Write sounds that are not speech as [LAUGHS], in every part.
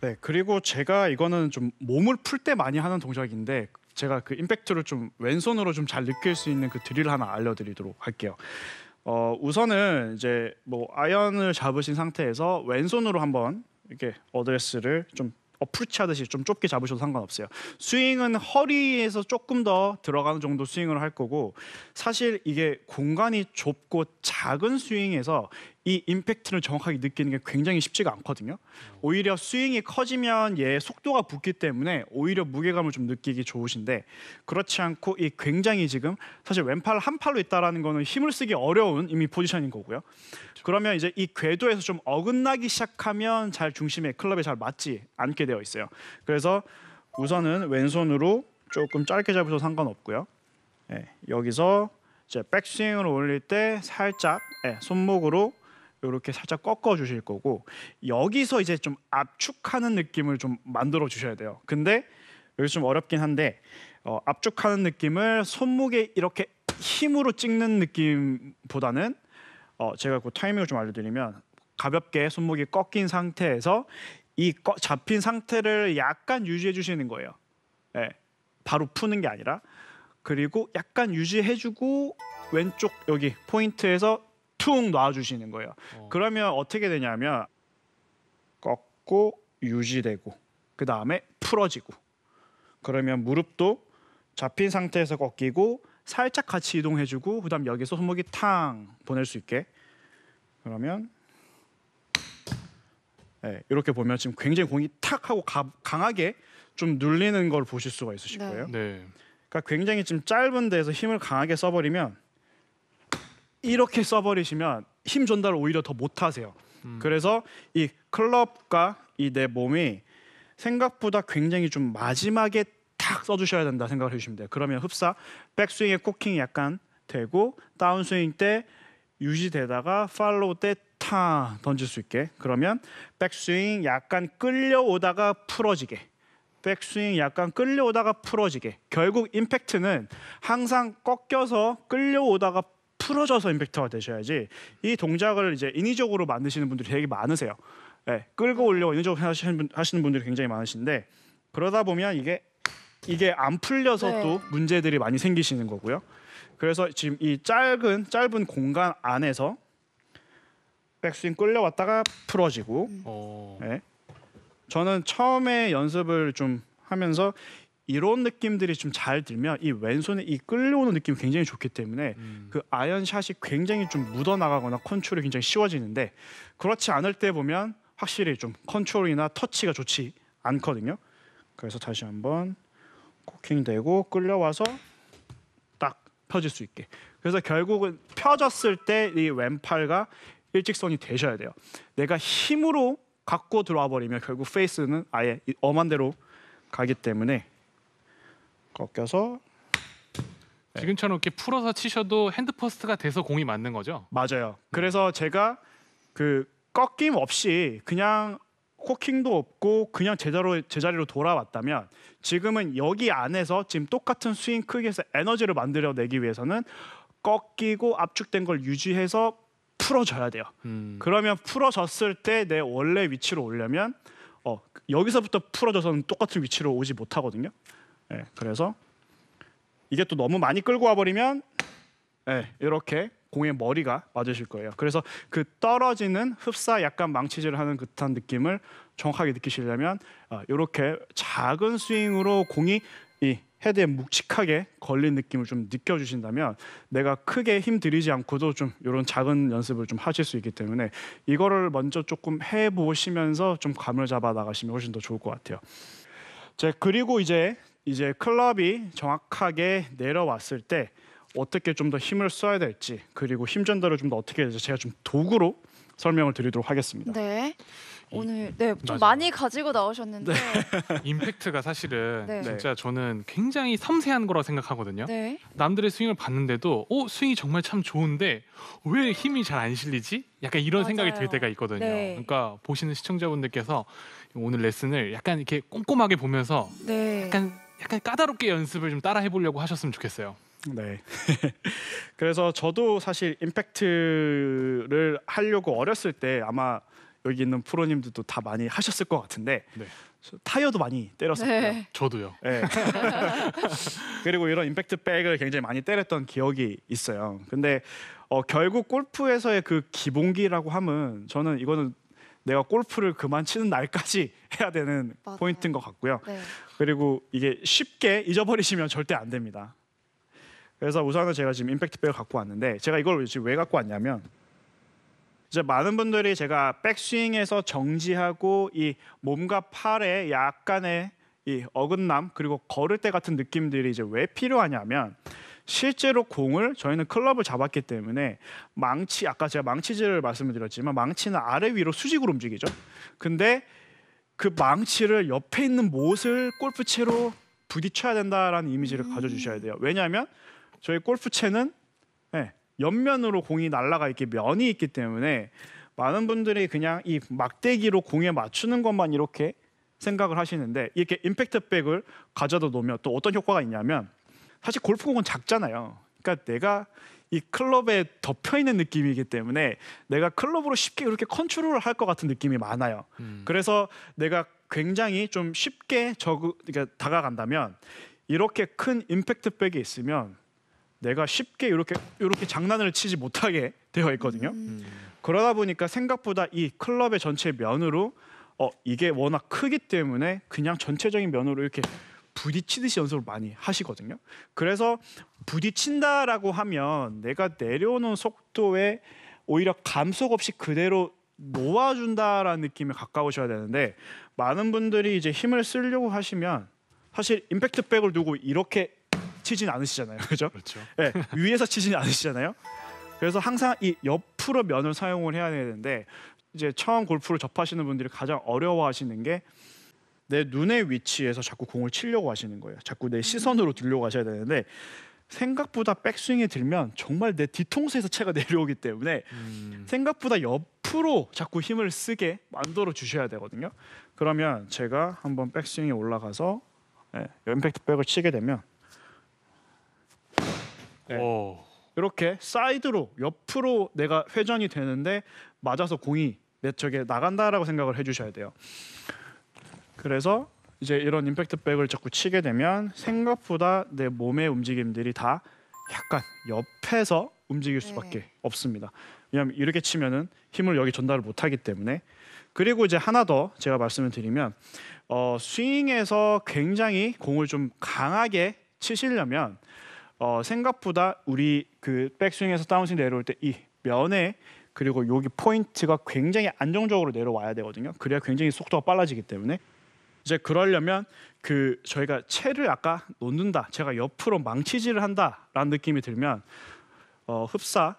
네, 그리고 제가 이거는 좀 몸을 풀 때 많이 하는 동작인데 제가 그 임팩트를 좀 왼손으로 좀 잘 느낄 수 있는 그 드릴 하나 알려드리도록 할게요. 어, 우선은 이제 뭐 아이언을 잡으신 상태에서 왼손으로 한번 이렇게 어드레스를 좀 어프리치 하듯이 좀 좁게 잡으셔도 상관없어요. 스윙은 허리에서 조금 더 들어가는 정도 스윙을 할 거고 사실 이게 공간이 좁고 작은 스윙에서 이 임팩트를 정확하게 느끼는 게 굉장히 쉽지가 않거든요. 오히려 스윙이 커지면 얘 속도가 붙기 때문에 오히려 무게감을 좀 느끼기 좋으신데 그렇지 않고 이 굉장히 지금 사실 왼팔 한 팔로 있다라는 거는 힘을 쓰기 어려운 이미 포지션인 거고요. 그러면 이제 이 궤도에서 좀 어긋나기 시작하면 잘 중심에 클럽에 잘 맞지 않게 되어 있어요. 그래서 우선은 왼손으로 조금 짧게 잡으셔도 상관없고요. 예, 여기서 이제 백스윙을 올릴 때 살짝 예, 손목으로 이렇게 살짝 꺾어 주실 거고 여기서 이제 좀 압축하는 느낌을 좀 만들어 주셔야 돼요. 근데 여기 좀 어렵긴 한데 어, 압축하는 느낌을 손목에 이렇게 힘으로 찍는 느낌보다는 어, 제가 그 타이밍을 좀 알려드리면 가볍게 손목이 꺾인 상태에서 이 꺼, 잡힌 상태를 약간 유지해 주시는 거예요. 예, 바로 푸는 게 아니라 그리고 약간 유지해주고 왼쪽 여기 포인트에서 퉁 놔주시는 거예요. 어. 그러면 어떻게 되냐면 꺾고 유지되고 그 다음에 풀어지고 그러면 무릎도 잡힌 상태에서 꺾이고 살짝 같이 이동해주고 그다음 여기서 손목이 탕 보낼 수 있게 그러면 네, 이렇게 보면 지금 굉장히 공이 탁 하고 가, 강하게 좀 눌리는 걸 보실 수가 있으실 네. 거예요. 네. 네. 그러니까 굉장히 지금 짧은 데서 에 힘을 강하게 써버리면 이렇게 써버리시면 힘 전달을 오히려 더 못하세요. 음. 그래서 이 클럽과 이내 몸이 생각보다 굉장히 좀 마지막에 탁 써주셔야 된다 생각을 해주시면 돼요. 그러면 흡사 백스윙에 코킹이 약간 되고 다운스윙 때 유지되다가 팔로우 때타 던질 수 있게 그러면 백스윙 약간 끌려오다가 풀어지게 백스윙 약간 끌려오다가 풀어지게 결국 임팩트는 항상 꺾여서 끌려오다가 풀어져서 임팩트가 되셔야지 이 동작을 이제 인위적으로 만드시는 분들이 되게 많으세요. 네, 끌고 올려 인위적으로 하시는, 분, 하시는 분들이 굉장히 많으신데 그러다 보면 이게 이게 안 풀려서 네. 또 문제들이 많이 생기시는 거고요. 그래서 지금 이 짧은 짧은 공간 안에서 백스윙 끌려왔다가 풀어지고. 음. 네. 저는 처음에 연습을 좀 하면서 이런 느낌들이 좀 잘 들면 이 왼손에 이 끌려오는 느낌이 굉장히 좋기 때문에 음. 그 아이언 샷이 굉장히 좀 묻어 나가거나 컨트롤이 굉장히 쉬워지는데 그렇지 않을 때 보면 확실히 좀 컨트롤이나 터치가 좋지 않거든요. 그래서 다시 한번 코킹되고 끌려와서 딱 펴질 수 있게. 그래서 결국은 펴졌을 때 이 왼팔과 일직선이 되셔야 돼요. 내가 힘으로 갖고 들어와 버리면 결국 페이스는 아예 엄한 대로 가기 때문에 꺾여서 네. 지금처럼 이렇게 풀어서 치셔도 핸드퍼스트가 돼서 공이 맞는 거죠? 맞아요. 네. 그래서 제가 그 꺾임 없이 그냥 코킹도 없고 그냥 제자로 제자리로 돌아왔다면 지금은 여기 안에서 지금 똑같은 스윙 크기에서 에너지를 만들어내기 위해서는 꺾이고 압축된 걸 유지해서 풀어줘야 돼요. 음. 그러면 풀어졌을 때 내 원래 위치로 오려면 어, 여기서부터 풀어져서는 똑같은 위치로 오지 못하거든요. 예, 그래서 이게 또 너무 많이 끌고 와버리면 예, 이렇게 공의 머리가 맞으실 거예요. 그래서 그 떨어지는 흡사 약간 망치질하는 듯한 느낌을 정확하게 느끼시려면 어, 이렇게 작은 스윙으로 공이 이 헤드에 묵직하게 걸린 느낌을 좀 느껴주신다면 내가 크게 힘 들이지 않고도 좀 이런 작은 연습을 좀 하실 수 있기 때문에 이거를 먼저 조금 해보시면서 좀 감을 잡아 나가시면 훨씬 더 좋을 것 같아요. 제 그리고 이제 이제 클럽이 정확하게 내려왔을 때 어떻게 좀 더 힘을 써야 될지 그리고 힘 전달을 좀 더 어떻게 해야 될지 제가 좀 도구로 설명을 드리도록 하겠습니다. 네. 오늘 네, 좀 많이 가지고 나오셨는데 네. [LAUGHS] 임팩트가 사실은 네. 진짜 저는 굉장히 섬세한 거라 생각하거든요. 네. 남들의 스윙을 봤는데도 어, 스윙이 정말 참 좋은데 왜 힘이 잘 안 실리지? 약간 이런 맞아요. 생각이 들 때가 있거든요. 네. 그러니까 보시는 시청자분들께서 오늘 레슨을 약간 이렇게 꼼꼼하게 보면서 네. 약간 약간 까다롭게 연습을 좀 따라 해보려고 하셨으면 좋겠어요. 네. [LAUGHS] 그래서 저도 사실 임팩트를 하려고 어렸을 때 아마 여기 있는 프로님들도 다 많이 하셨을 것 같은데 네. 타이어도 많이 때렸었고요. 네. 저도요. 네. [LAUGHS] 그리고 이런 임팩트 백을 굉장히 많이 때렸던 기억이 있어요. 근데 어, 결국 골프에서의 그 기본기라고 함은 저는 이거는 내가 골프를 그만 치는 날까지 [LAUGHS] 해야 되는 맞아요. 포인트인 것 같고요. 네. 그리고 이게 쉽게 잊어버리시면 절대 안 됩니다. 그래서 우선은 제가 지금 임팩트백을 갖고 왔는데 제가 이걸 지금 왜 갖고 왔냐면 이제 많은 분들이 제가 백스윙에서 정지하고 이 몸과 팔에 약간의 이 어긋남 그리고 걸을 때 같은 느낌들이 이제 왜 필요하냐면 실제로 공을 저희는 클럽을 잡았기 때문에 망치 아까 제가 망치질을 말씀을 드렸지만 망치는 아래 위로 수직으로 움직이죠. 근데 그 망치를 옆에 있는 못을 골프채로 부딪혀야 된다라는 이미지를 음. 가져주셔야 돼요. 왜냐하면 저희 골프채는 네, 옆면으로 공이 날아가 있기 면이 있기 때문에 많은 분들이 그냥 이 막대기로 공에 맞추는 것만 이렇게 생각을 하시는데 이렇게 임팩트 백을 가져다 놓으면 또 어떤 효과가 있냐면 사실 골프공은 작잖아요. 그러니까 내가 이 클럽에 덮여 있는 느낌이기 때문에 내가 클럽으로 쉽게 그렇게 컨트롤을 할 것 같은 느낌이 많아요. 음. 그래서 내가 굉장히 좀 쉽게 저그 그러니까 다가간다면 이렇게 큰 임팩트 백이 있으면 내가 쉽게 이렇게 이렇게 장난을 치지 못하게 [LAUGHS] 되어 있거든요. 음. 그러다 보니까 생각보다 이 클럽의 전체 면으로 어 이게 워낙 크기 때문에 그냥 전체적인 면으로 이렇게 부딪히듯이 연습을 많이 하시거든요. 그래서 부딪힌다라고 하면 내가 내려오는 속도에 오히려 감속 없이 그대로 놓아준다라는 느낌에 가까우셔야 되는데 많은 분들이 이제 힘을 쓰려고 하시면 사실 임팩트 백을 두고 이렇게 치진 않으시잖아요, 그렇죠? 그렇죠. 네, 위에서 치진 않으시잖아요. 그래서 항상 이 옆으로 면을 사용을 해야 되는데 이제 처음 골프를 접하시는 분들이 가장 어려워하시는 게내 눈의 위치에서 자꾸 공을 치려고 하시는 거예요. 자꾸 내 시선으로 들려고 하셔야 되는데 생각보다 백스윙에 들면 정말 내 뒤통수에서 채가 [LAUGHS] 내려오기 때문에 음. 생각보다 옆으로 자꾸 힘을 쓰게 만들어 주셔야 되거든요. 그러면 제가 한번 백스윙에 올라가서 예, 임팩트 백을 치게 되면 예, 이렇게 사이드로 옆으로 내가 회전이 되는데 맞아서 공이 내 쪽에 나간다라고 생각을 해주셔야 돼요. 그래서 이제 이런 임팩트 백을 자꾸 치게 되면 생각보다 내 몸의 움직임들이 다 약간 옆에서 움직일 네. 수밖에 네. 없습니다. 왜냐하면 이렇게 치면은 힘을 여기 전달을 못하기 때문에 그리고 이제 하나 더 제가 말씀을 드리면 어, 스윙에서 굉장히 공을 좀 강하게 치시려면 어, 생각보다 우리 그 백스윙에서 다운스윙 내려올 때 이 면에 그리고 여기 포인트가 굉장히 안정적으로 내려와야 되거든요. 그래야 굉장히 속도가 빨라지기 때문에 이제 그러려면 그 저희가 채를 아까 놓는다, 제가 옆으로 망치질을 한다라는 느낌이 들면 어, 흡사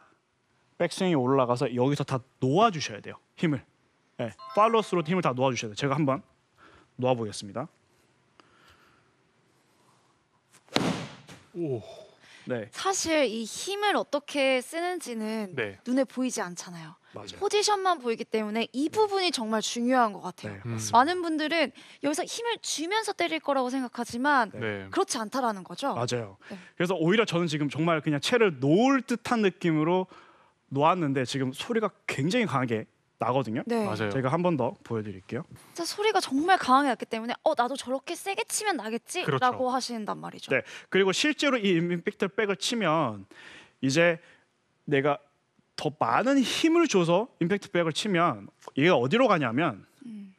백스윙이 올라가서 여기서 다 놓아 주셔야 돼요 힘을. 네, 팔로스로 힘을 다 놓아 주셔야 돼요. 제가 한번 놓아 보겠습니다. 오. 네. 사실 이 힘을 어떻게 쓰는지는 네. 눈에 보이지 않잖아요. 맞아요. 포지션만 보이기 때문에 이 네. 부분이 정말 중요한 것 같아요. 네, 음. 많은 분들은 여기서 힘을 주면서 때릴 거라고 생각하지만 네. 네. 그렇지 않다라는 거죠. 맞아요. 네. 그래서 오히려 저는 지금 정말 그냥 채를 놓을 듯한 느낌으로 놓았는데 지금 소리가 굉장히 강하게 나거든요. 네. 맞아요. 제가 한 번 더 보여드릴게요. 진짜 소리가 정말 강하게 났기 때문에 어 나도 저렇게 세게 치면 나겠지라고 그렇죠. 하신단 말이죠. 네. 그리고 실제로 이 임팩트 백을 치면 이제 내가 더 많은 힘을 줘서 임팩트 백을 치면 얘가 어디로 가냐면 음.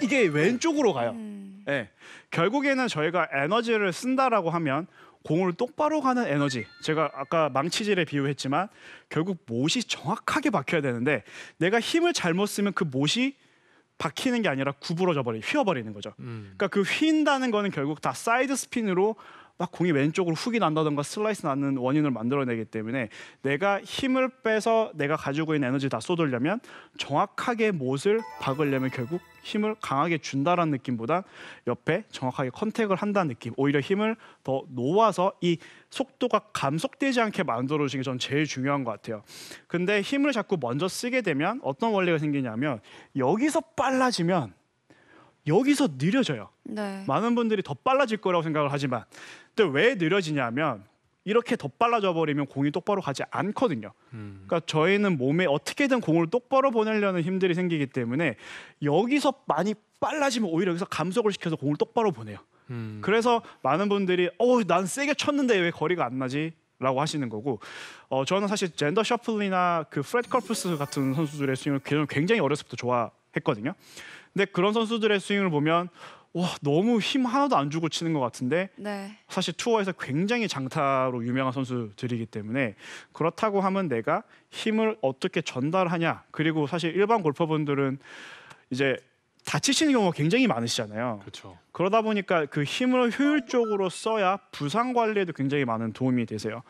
이게 왼쪽으로 가요. 음. 네. 결국에는 저희가 에너지를 쓴다라고 하면 공을 똑바로 가는 에너지 제가 아까 망치질에 비유했지만 결국 못이 정확하게 박혀야 되는데 내가 힘을 잘못 쓰면 그 못이 박히는 게 아니라 구부러져 버리 휘어버리는 거죠. 음. 그러니까 그 휜다는 거는 결국 다 사이드 스핀으로 딱 공이 왼쪽으로 훅이 난다던가 슬라이스 나는 원인을 만들어내기 때문에 내가 힘을 빼서 내가 가지고 있는 에너지 다 쏟으려면 정확하게 못을 박으려면 결국 힘을 강하게 준다라는 느낌보다 옆에 정확하게 컨택을 한다는 느낌 오히려 힘을 더 놓아서 이 속도가 감속되지 않게 만들어 주는 게저 제일 중요한 것 같아요 근데 힘을 자꾸 먼저 쓰게 되면 어떤 원리가 생기냐면 여기서 빨라지면 여기서 느려져요 네. 많은 분들이 더 빨라질 거라고 생각을 하지만 근데 왜 느려지냐면 이렇게 더 빨라져 버리면 공이 똑바로 가지 않거든요. 음. 그러니까 저희는 몸에 어떻게든 공을 똑바로 보내려는 힘들이 생기기 때문에 여기서 많이 빨라지면 오히려 여기서 감속을 시켜서 공을 똑바로 보내요. 음. 그래서 많은 분들이 어난 세게 쳤는데 왜 거리가 안 나지? 라고 하시는 거고 어, 저는 사실 젠더 셔플이나 그 프레드 컬프스 같은 선수들의 스윙을 그 굉장히 어렸을 때부터 좋아했거든요. 근데 그런 선수들의 스윙을 보면 와 너무 힘 하나도 안 주고 치는 것 같은데 네. 사실 투어에서 굉장히 장타로 유명한 선수들이기 때문에 그렇다고 하면 내가 힘을 어떻게 전달하냐 그리고 사실 일반 골퍼분들은 이제 다치시는 경우가 굉장히 많으시잖아요. 그렇죠. 그러다 보니까 그 힘을 효율적으로 써야 부상 관리에도 굉장히 많은 도움이 되세요.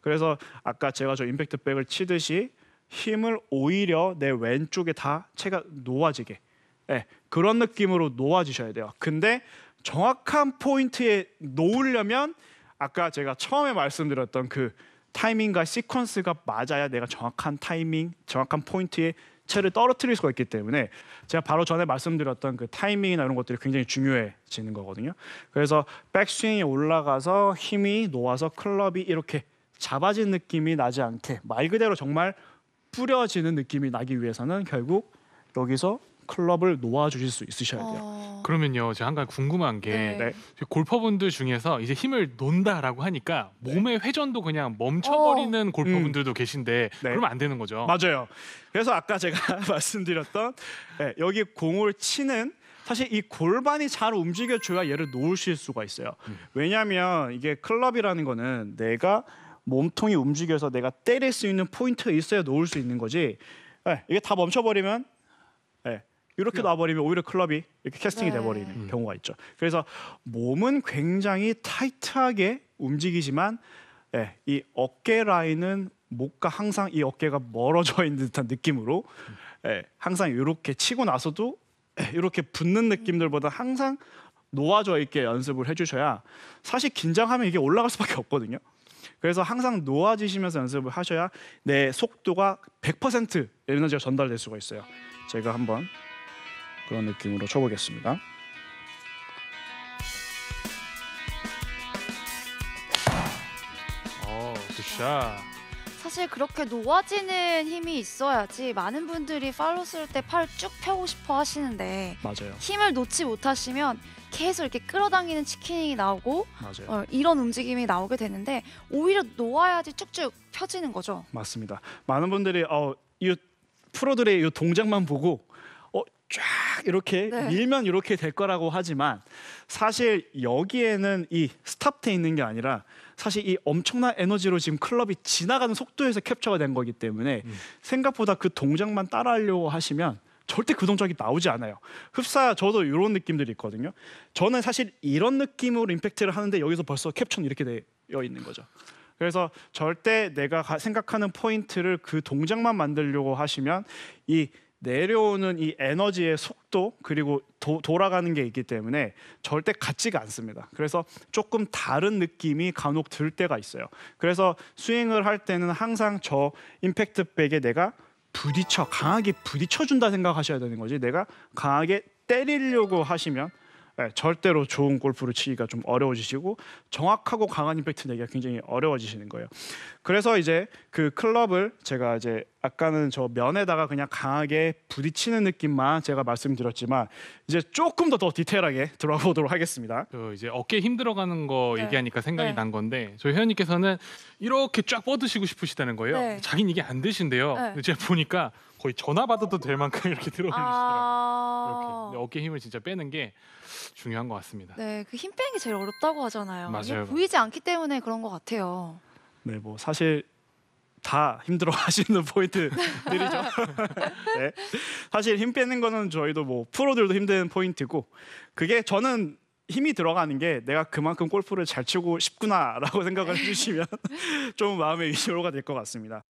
그래서 아까 제가 저 임팩트 백을 치듯이 힘을 오히려 내 왼쪽에 다 체가 놓아지게 네, 그런 느낌으로 놓아주셔야 돼요. 근데 정확한 포인트에 놓으려면 아까 제가 처음에 말씀드렸던 그 타이밍과 시퀀스가 맞아야 내가 정확한 타이밍, 정확한 포인트에 채를 떨어뜨릴 수가 있기 때문에 제가 바로 전에 말씀드렸던 그 타이밍이나 이런 것들이 굉장히 중요해지는 거거든요. 그래서 백스윙이 올라가서 힘이 놓아서 클럽이 이렇게 잡아진 느낌이 나지 않게 말 그대로 정말 뿌려지는 느낌이 나기 위해서는 결국 여기서 클럽을 놓아주실 수 있으셔야 돼요. 어... 그러면요, 제가 한 가지 궁금한 게 네. 네. 골퍼분들 중에서 이제 힘을 논다라고 하니까 몸의 네. 회전도 그냥 멈춰버리는 어... 골퍼분들도 음. 계신데 네. 그러면 안 되는 거죠. 맞아요. 그래서 아까 제가 [LAUGHS] 말씀드렸던 여기 공을 치는 사실 이 골반이 잘 움직여줘야 얘를 놓으실 수가 있어요. 음. 왜냐하면 이게 클럽이라는 거는 내가 몸통이 움직여서 내가 때릴 수 있는 포인트가 있어야 놓을 수 있는 거지. 네, 이게 다 멈춰버리면 이렇게 네. 놔버리면 오히려 클럽이 이렇게 캐스팅이 네. 돼버리는 음. 경우가 있죠. 그래서 몸은 굉장히 타이트하게 움직이지만 예, 이 어깨 라인은 목과 항상 이 어깨가 멀어져 있는 듯한 느낌으로 예, 항상 이렇게 치고 나서도 이렇게 예, 붙는 느낌들보다 항상 놓아져 있게 연습을 해주셔야 사실 긴장하면 이게 올라갈 수밖에 없거든요. 그래서 항상 놓아지시면서 연습을 하셔야 내 속도가 100% 에너지가 전달될 수가 있어요. 제가 한번 그런 느낌으로 쳐보겠습니다. 어, 굿샷. 사실 그렇게 놓아지는 힘이 있어야지 많은 분들이 팔로 쓸때팔 쭉 펴고 싶어 하시는데 맞아요. 힘을 놓지 못하시면 계속 이렇게 끌어당기는 치킨이 나오고 맞아요. 어, 이런 움직임이 나오게 되는데 오히려 놓아야지 쭉쭉 펴지는 거죠. 맞습니다. 많은 분들이 어, 이 프로들의 이 동작만 보고 쫙 이렇게 네. 밀면 이렇게 될 거라고 하지만 사실 여기에는 이 스탑돼 있는 게 아니라 사실 이 엄청난 에너지로 지금 클럽이 지나가는 속도에서 캡처가 된 거기 때문에 음. 생각보다 그 동작만 따라하려고 하시면 절대 그 동작이 나오지 않아요. 흡사 저도 이런 느낌들이 있거든요. 저는 사실 이런 느낌으로 임팩트를 하는데 여기서 벌써 캡처는 이렇게 되어 있는 거죠. 그래서 절대 내가 생각하는 포인트를 그 동작만 만들려고 하시면 이 내려오는 이 에너지의 속도 그리고 도, 돌아가는 게 있기 때문에 절대 같지가 않습니다. 그래서 조금 다른 느낌이 간혹 들 때가 있어요. 그래서 스윙을 할 때는 항상 저 임팩트 백에 내가 부딪혀 강하게 부딪혀 준다 생각하셔야 되는 거지. 내가 강하게 때리려고 하시면 예, 절대로 좋은 골프를 치기가 좀 어려워지시고 정확하고 강한 임팩트 내기가 굉장히 어려워지시는 거예요. 그래서 이제 그 클럽을 제가 이제 아까는 저 면에다가 그냥 강하게 부딪히는 느낌만 제가 말씀드렸지만 이제 조금 더 더 디테일하게 들어가 보도록 하겠습니다. 그 이제 어깨 힘들어가는 거 네. 얘기하니까 생각이 네. 난 건데 저희 회원님께서는 이렇게 쫙 뻗으시고 싶으시다는 거예요. 네. 자기는 이게 안 되신데요. 네. 제가 보니까 거의 전화 받아도 될 만큼 [LAUGHS] 이렇게 들어올리시더라고요. 아... 어깨 힘을 진짜 빼는 게 중요한 것 같습니다. 네, 그 힘 빼는 게 제일 어렵다고 하잖아요. 맞아요. 이게 보이지 않기 때문에 그런 것 같아요. 네, 뭐 사실 다 힘들어 [LAUGHS] 하시는 포인트들이죠. [LAUGHS] 네. 사실 힘 빼는 거는 저희도 뭐 프로들도 힘든 포인트고 그게 저는 힘이 들어가는 게 내가 그만큼 골프를 잘 치고 싶구나라고 [LAUGHS] 생각을 해주시면 좀 마음의 위로가 될 것 같습니다.